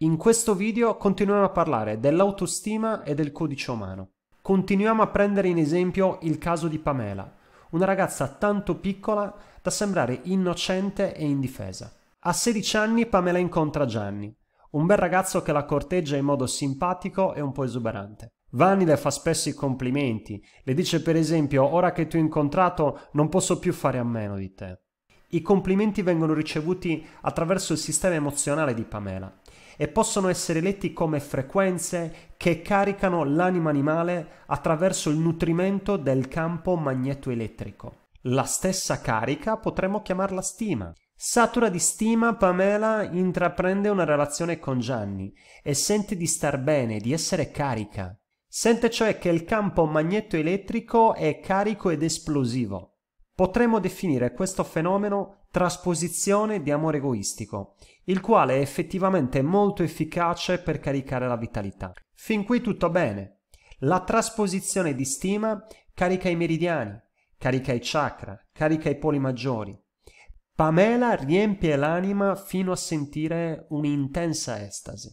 In questo video continuiamo a parlare dell'autostima e del codice umano. Continuiamo a prendere in esempio il caso di Pamela, una ragazza tanto piccola da sembrare innocente e indifesa. A 16 anni Pamela incontra Gianni, un bel ragazzo che la corteggia in modo simpatico e un po' esuberante. Vanni le fa spesso i complimenti, le dice per esempio ora che ti ho incontrato non posso più fare a meno di te. I complimenti vengono ricevuti attraverso il sistema emozionale di Pamela, e possono essere letti come frequenze che caricano l'anima animale attraverso il nutrimento del campo magneto-elettrico. La stessa carica potremmo chiamarla stima. Satura di stima, Pamela intraprende una relazione con Gianni e sente di star bene, di essere carica. Sente cioè che il campo magneto-elettrico è carico ed esplosivo. Potremmo definire questo fenomeno trasposizione di amore egoistico, il quale è effettivamente molto efficace per caricare la vitalità. Fin qui tutto bene. La trasposizione di stima carica i meridiani, carica i chakra, carica i poli maggiori. Pamela riempie l'anima fino a sentire un'intensa estasi.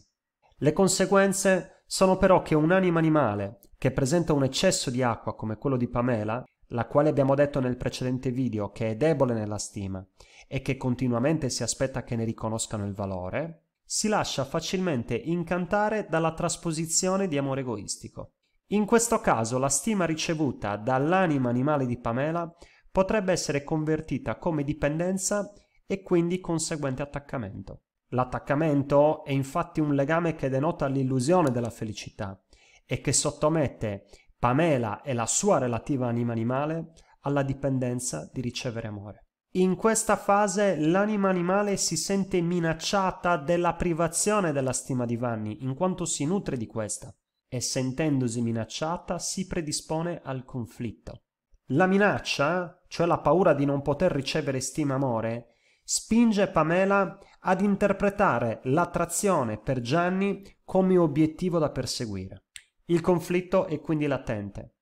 Le conseguenze sono però che un'anima animale che presenta un eccesso di acqua come quello di Pamela la quale abbiamo detto nel precedente video che è debole nella stima e che continuamente si aspetta che ne riconoscano il valore, si lascia facilmente incantare dalla trasposizione di amore egoistico. In questo caso la stima ricevuta dall'anima animale di Pamela potrebbe essere convertita come dipendenza e quindi conseguente attaccamento. L'attaccamento è infatti un legame che denota l'illusione della felicità e che sottomette Pamela e la sua relativa anima animale alla dipendenza di ricevere amore. In questa fase l'anima animale si sente minacciata della privazione della stima di Vanni, in quanto si nutre di questa, e sentendosi minacciata si predispone al conflitto. La minaccia, cioè la paura di non poter ricevere stima amore, spinge Pamela ad interpretare l'attrazione per Gianni come obiettivo da perseguire. Il conflitto è quindi latente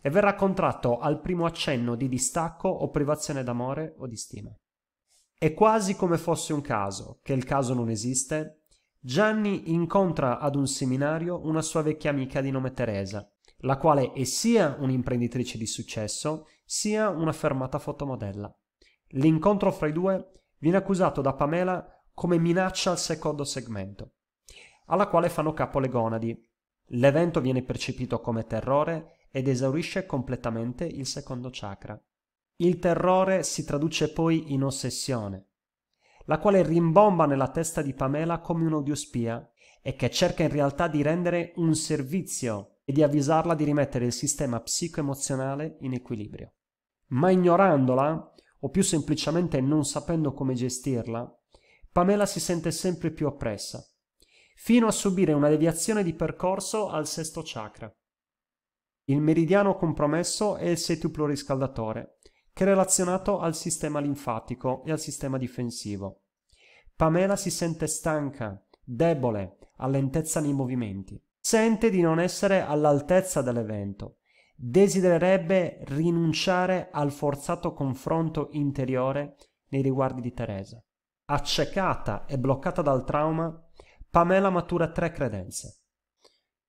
e verrà contratto al primo accenno di distacco o privazione d'amore o di stima. È quasi come fosse un caso, che il caso non esiste, Gianni incontra ad un seminario una sua vecchia amica di nome Teresa, la quale è sia un'imprenditrice di successo, sia una fermata fotomodella. L'incontro fra i due viene accusato da Pamela come minaccia al secondo segmento, alla quale fanno capo le gonadi, L'evento viene percepito come terrore ed esaurisce completamente il secondo chakra. Il terrore si traduce poi in ossessione, la quale rimbomba nella testa di Pamela come un'odiospia e che cerca in realtà di rendere un servizio e di avvisarla di rimettere il sistema psicoemozionale in equilibrio. Ma ignorandola, o più semplicemente non sapendo come gestirla, Pamela si sente sempre più oppressa fino a subire una deviazione di percorso al sesto chakra. Il meridiano compromesso è il setuplo riscaldatore, che è relazionato al sistema linfatico e al sistema difensivo. Pamela si sente stanca, debole, a lentezza nei movimenti. Sente di non essere all'altezza dell'evento. Desidererebbe rinunciare al forzato confronto interiore nei riguardi di Teresa. Accecata e bloccata dal trauma, Pamela matura tre credenze.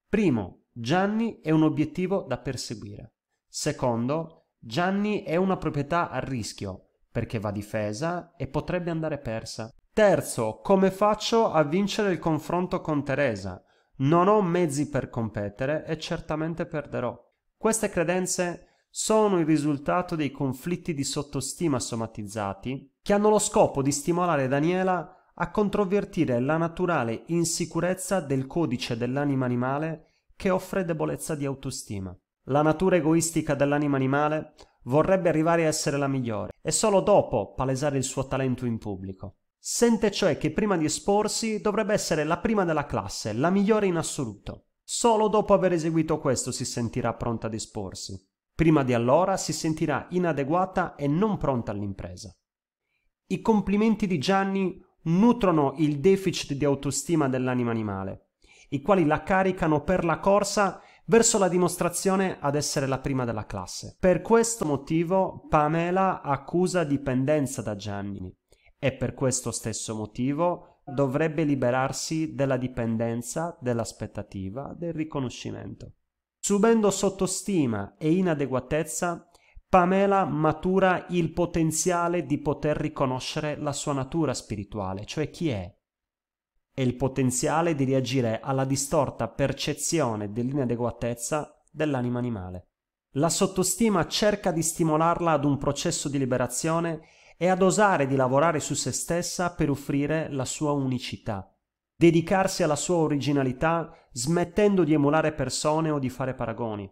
Primo, Gianni è un obiettivo da perseguire. Secondo, Gianni è una proprietà a rischio perché va difesa e potrebbe andare persa. Terzo, come faccio a vincere il confronto con Teresa? Non ho mezzi per competere e certamente perderò. Queste credenze sono il risultato dei conflitti di sottostima somatizzati che hanno lo scopo di stimolare Daniela a controvertire la naturale insicurezza del codice dell'anima animale che offre debolezza di autostima. La natura egoistica dell'anima animale vorrebbe arrivare a essere la migliore e solo dopo palesare il suo talento in pubblico. Sente cioè che prima di esporsi dovrebbe essere la prima della classe, la migliore in assoluto. Solo dopo aver eseguito questo si sentirà pronta ad esporsi. Prima di allora si sentirà inadeguata e non pronta all'impresa. I complimenti di Gianni nutrono il deficit di autostima dell'anima animale, i quali la caricano per la corsa verso la dimostrazione ad essere la prima della classe. Per questo motivo Pamela accusa dipendenza da Gianni e per questo stesso motivo dovrebbe liberarsi della dipendenza, dell'aspettativa, del riconoscimento. Subendo sottostima e inadeguatezza, Pamela matura il potenziale di poter riconoscere la sua natura spirituale, cioè chi è, e il potenziale di reagire alla distorta percezione dell'inadeguatezza dell'anima animale. La sottostima cerca di stimolarla ad un processo di liberazione e ad osare di lavorare su se stessa per offrire la sua unicità, dedicarsi alla sua originalità smettendo di emulare persone o di fare paragoni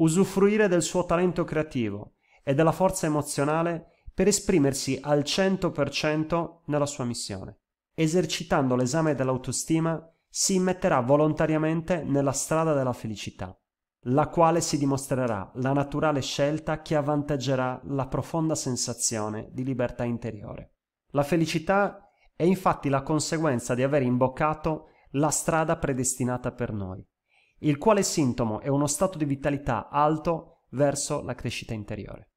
usufruire del suo talento creativo e della forza emozionale per esprimersi al 100% nella sua missione. Esercitando l'esame dell'autostima si immetterà volontariamente nella strada della felicità, la quale si dimostrerà la naturale scelta che avvantaggerà la profonda sensazione di libertà interiore. La felicità è infatti la conseguenza di aver imboccato la strada predestinata per noi il quale sintomo è uno stato di vitalità alto verso la crescita interiore.